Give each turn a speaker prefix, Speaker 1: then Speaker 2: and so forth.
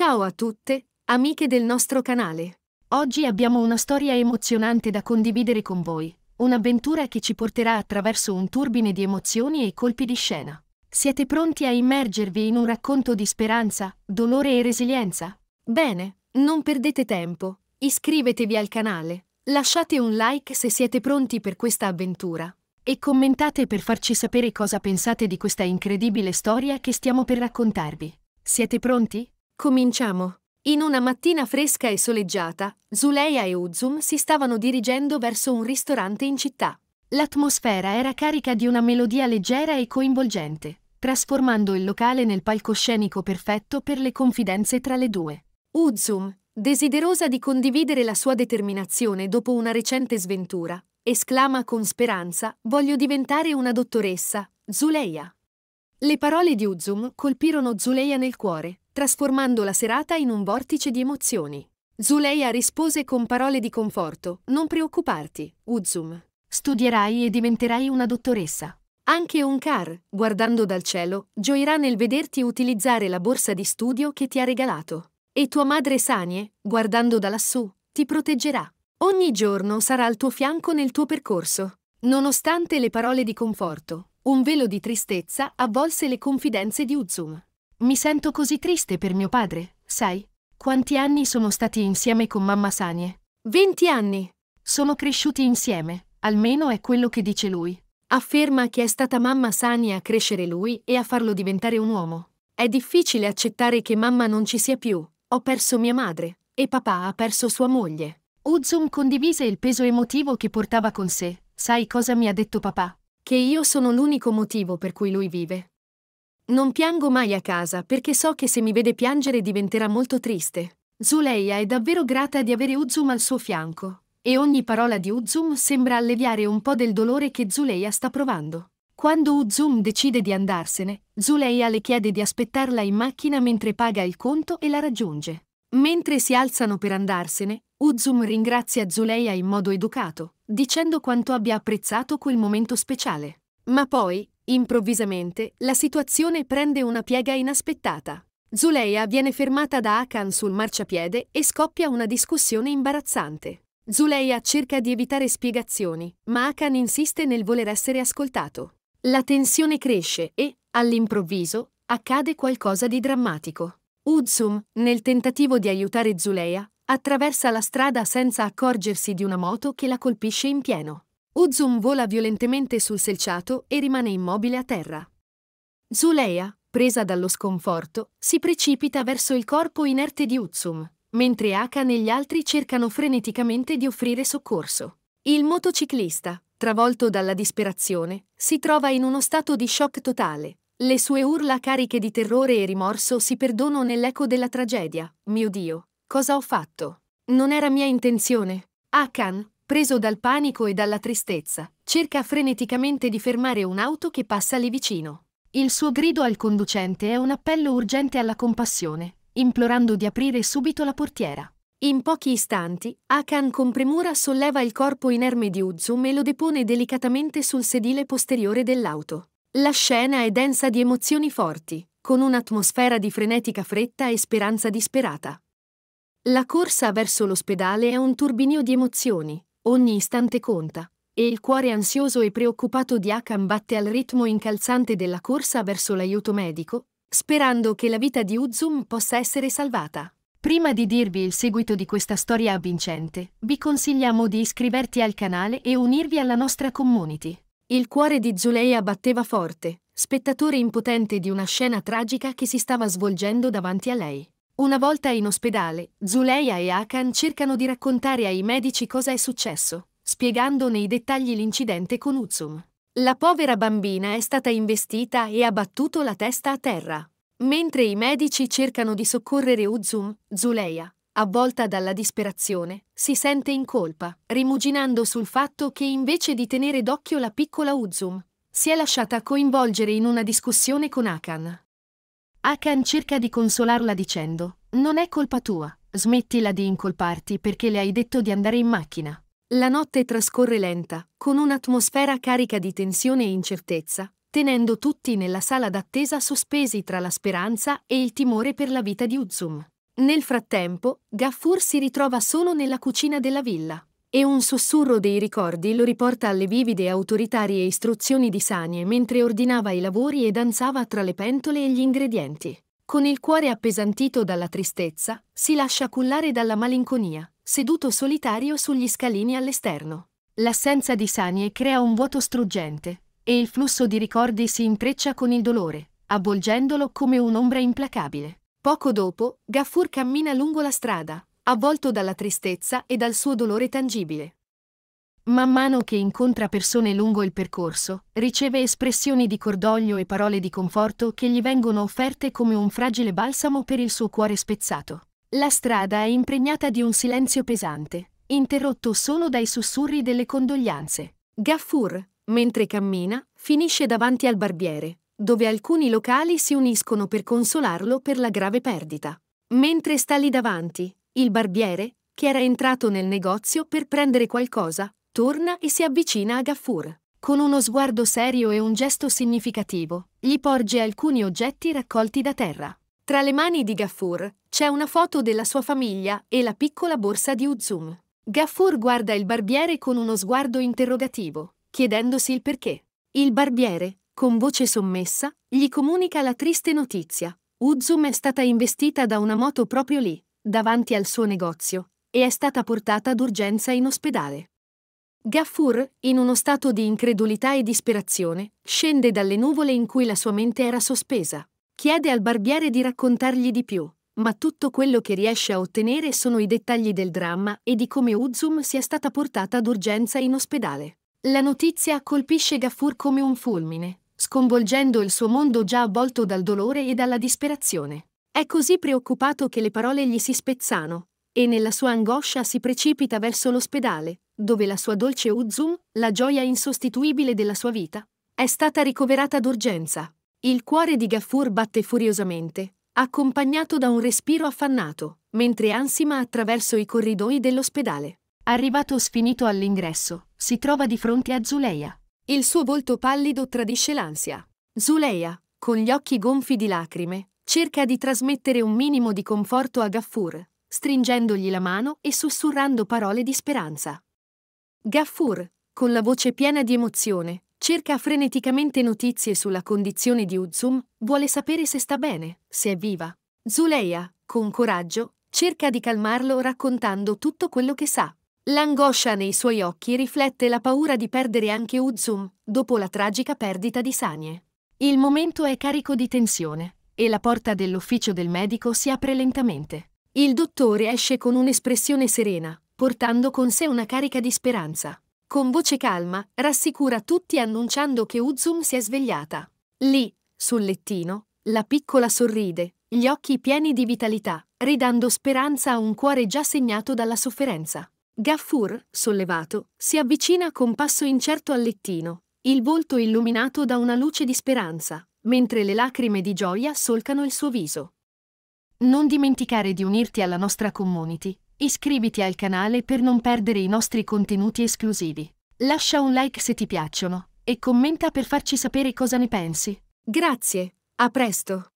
Speaker 1: Ciao a tutte, amiche del nostro canale. Oggi abbiamo una storia emozionante da condividere con voi, un'avventura che ci porterà attraverso un turbine di emozioni e colpi di scena. Siete pronti a immergervi in un racconto di speranza, dolore e resilienza? Bene, non perdete tempo, iscrivetevi al canale, lasciate un like se siete pronti per questa avventura e commentate per farci sapere cosa pensate di questa incredibile storia che stiamo per raccontarvi. Siete pronti? Cominciamo. In una mattina fresca e soleggiata, Zuleia e Uzum si stavano dirigendo verso un ristorante in città. L'atmosfera era carica di una melodia leggera e coinvolgente, trasformando il locale nel palcoscenico perfetto per le confidenze tra le due. Uzum, desiderosa di condividere la sua determinazione dopo una recente sventura, esclama con speranza: Voglio diventare una dottoressa, Zuleia. Le parole di Uzum colpirono Zuleia nel cuore, trasformando la serata in un vortice di emozioni. Zuleia rispose con parole di conforto, non preoccuparti, Uzum. Studierai e diventerai una dottoressa. Anche Onkar, guardando dal cielo, gioirà nel vederti utilizzare la borsa di studio che ti ha regalato. E tua madre Sanie, guardando da lassù, ti proteggerà. Ogni giorno sarà al tuo fianco nel tuo percorso. Nonostante le parole di conforto, un velo di tristezza avvolse le confidenze di Uzum. Mi sento così triste per mio padre, sai? Quanti anni sono stati insieme con mamma Sanie? Venti anni. Sono cresciuti insieme, almeno è quello che dice lui. Afferma che è stata mamma Sanie a crescere lui e a farlo diventare un uomo. È difficile accettare che mamma non ci sia più. Ho perso mia madre e papà ha perso sua moglie. Uzum condivise il peso emotivo che portava con sé. Sai cosa mi ha detto papà? Che io sono l'unico motivo per cui lui vive. Non piango mai a casa perché so che se mi vede piangere diventerà molto triste. Zuleia è davvero grata di avere Uzum al suo fianco e ogni parola di Uzum sembra alleviare un po' del dolore che Zuleia sta provando. Quando Uzum decide di andarsene, Zuleia le chiede di aspettarla in macchina mentre paga il conto e la raggiunge. Mentre si alzano per andarsene, Uzum ringrazia Zuleia in modo educato, dicendo quanto abbia apprezzato quel momento speciale. Ma poi, Improvvisamente, la situazione prende una piega inaspettata. Zuleia viene fermata da Akan sul marciapiede e scoppia una discussione imbarazzante. Zuleia cerca di evitare spiegazioni, ma Akan insiste nel voler essere ascoltato. La tensione cresce e, all'improvviso, accade qualcosa di drammatico. Udsum, nel tentativo di aiutare Zuleia, attraversa la strada senza accorgersi di una moto che la colpisce in pieno. Uzum vola violentemente sul selciato e rimane immobile a terra. Zuleia, presa dallo sconforto, si precipita verso il corpo inerte di Uzum, mentre Akan e gli altri cercano freneticamente di offrire soccorso. Il motociclista, travolto dalla disperazione, si trova in uno stato di shock totale. Le sue urla cariche di terrore e rimorso si perdono nell'eco della tragedia. Mio Dio, cosa ho fatto? Non era mia intenzione. Akan, preso dal panico e dalla tristezza, cerca freneticamente di fermare un'auto che passa lì vicino. Il suo grido al conducente è un appello urgente alla compassione, implorando di aprire subito la portiera. In pochi istanti, Akan con premura solleva il corpo inerme di Uzum e lo depone delicatamente sul sedile posteriore dell'auto. La scena è densa di emozioni forti, con un'atmosfera di frenetica fretta e speranza disperata. La corsa verso l'ospedale è un turbinio di emozioni, Ogni istante conta, e il cuore ansioso e preoccupato di Akan batte al ritmo incalzante della corsa verso l'aiuto medico, sperando che la vita di Uzum possa essere salvata. Prima di dirvi il seguito di questa storia avvincente, vi consigliamo di iscriverti al canale e unirvi alla nostra community. Il cuore di Zuleia batteva forte, spettatore impotente di una scena tragica che si stava svolgendo davanti a lei. Una volta in ospedale, Zuleia e Akan cercano di raccontare ai medici cosa è successo, spiegando nei dettagli l'incidente con Uzum. La povera bambina è stata investita e ha battuto la testa a terra. Mentre i medici cercano di soccorrere Uzum, Zuleia, avvolta dalla disperazione, si sente in colpa, rimuginando sul fatto che invece di tenere d'occhio la piccola Uzum, si è lasciata coinvolgere in una discussione con Akan. Akan cerca di consolarla dicendo «Non è colpa tua, smettila di incolparti perché le hai detto di andare in macchina». La notte trascorre lenta, con un'atmosfera carica di tensione e incertezza, tenendo tutti nella sala d'attesa sospesi tra la speranza e il timore per la vita di Uzum. Nel frattempo, Gaffur si ritrova solo nella cucina della villa. E un sussurro dei ricordi lo riporta alle vivide autoritarie istruzioni di Sanie mentre ordinava i lavori e danzava tra le pentole e gli ingredienti. Con il cuore appesantito dalla tristezza, si lascia cullare dalla malinconia, seduto solitario sugli scalini all'esterno. L'assenza di Sanie crea un vuoto struggente, e il flusso di ricordi si intreccia con il dolore, avvolgendolo come un'ombra implacabile. Poco dopo, Gaffur cammina lungo la strada, avvolto dalla tristezza e dal suo dolore tangibile. Man mano che incontra persone lungo il percorso, riceve espressioni di cordoglio e parole di conforto che gli vengono offerte come un fragile balsamo per il suo cuore spezzato. La strada è impregnata di un silenzio pesante, interrotto solo dai sussurri delle condoglianze. Gaffur, mentre cammina, finisce davanti al barbiere, dove alcuni locali si uniscono per consolarlo per la grave perdita. Mentre sta lì davanti, il barbiere, che era entrato nel negozio per prendere qualcosa, torna e si avvicina a Gaffur. Con uno sguardo serio e un gesto significativo, gli porge alcuni oggetti raccolti da terra. Tra le mani di Gaffur c'è una foto della sua famiglia e la piccola borsa di Uzum. Gaffur guarda il barbiere con uno sguardo interrogativo, chiedendosi il perché. Il barbiere, con voce sommessa, gli comunica la triste notizia. Uzum è stata investita da una moto proprio lì davanti al suo negozio e è stata portata d'urgenza in ospedale. Gaffur, in uno stato di incredulità e disperazione, scende dalle nuvole in cui la sua mente era sospesa. Chiede al barbiere di raccontargli di più, ma tutto quello che riesce a ottenere sono i dettagli del dramma e di come Uzum sia stata portata d'urgenza in ospedale. La notizia colpisce Gaffur come un fulmine, sconvolgendo il suo mondo già avvolto dal dolore e dalla disperazione. È così preoccupato che le parole gli si spezzano, e nella sua angoscia si precipita verso l'ospedale, dove la sua dolce Uzum, la gioia insostituibile della sua vita, è stata ricoverata d'urgenza. Il cuore di Gaffur batte furiosamente, accompagnato da un respiro affannato, mentre ansima attraverso i corridoi dell'ospedale. Arrivato sfinito all'ingresso, si trova di fronte a Zuleia. Il suo volto pallido tradisce l'ansia. Zuleia, con gli occhi gonfi di lacrime, cerca di trasmettere un minimo di conforto a Gaffur, stringendogli la mano e sussurrando parole di speranza. Gaffur, con la voce piena di emozione, cerca freneticamente notizie sulla condizione di Uzum, vuole sapere se sta bene, se è viva. Zuleia, con coraggio, cerca di calmarlo raccontando tutto quello che sa. L'angoscia nei suoi occhi riflette la paura di perdere anche Uzum, dopo la tragica perdita di Sanie. Il momento è carico di tensione e la porta dell'ufficio del medico si apre lentamente. Il dottore esce con un'espressione serena, portando con sé una carica di speranza. Con voce calma, rassicura tutti annunciando che Uzum si è svegliata. Lì, sul lettino, la piccola sorride, gli occhi pieni di vitalità, ridando speranza a un cuore già segnato dalla sofferenza. Gaffur, sollevato, si avvicina con passo incerto al lettino, il volto illuminato da una luce di speranza, mentre le lacrime di gioia solcano il suo viso. Non dimenticare di unirti alla nostra community. Iscriviti al canale per non perdere i nostri contenuti esclusivi. Lascia un like se ti piacciono e commenta per farci sapere cosa ne pensi. Grazie, a presto!